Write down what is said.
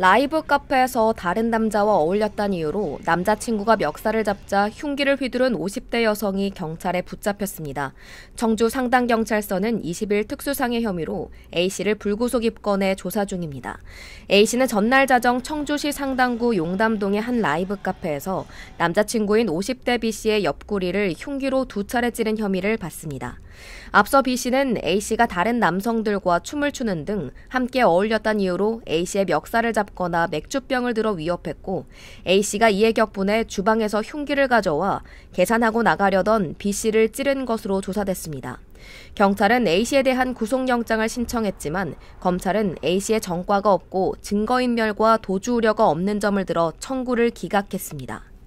라이브 카페에서 다른 남자와 어울렸다는 이유로 남자친구가 멱살을 잡자 흉기를 휘두른 50대 여성이 경찰에 붙잡혔습니다. 청주 상당경찰서는 20일 특수상해 혐의로 A씨를 불구속 입건해 조사 중입니다. A씨는 전날 자정 청주시 상당구 용담동의 한 라이브 카페에서 남자친구인 50대 B씨의 옆구리를 흉기로 두 차례 찌른 혐의를 받습니다. 앞서 B씨는 A씨가 다른 남성들과 춤을 추는 등 함께 어울렸다는 이유로 A씨의 멱살을 잡 잡거나 맥주병을 들어 위협했고 A씨가 이에 격분해 주방에서 흉기를 가져와 계산하고 나가려던 B씨를 찌른 것으로 조사됐습니다. 경찰은 A씨에 대한 구속영장을 신청했지만 검찰은 A씨의 전과가 없고 증거인멸과 도주 우려가 없는 점을 들어 청구를 기각했습니다.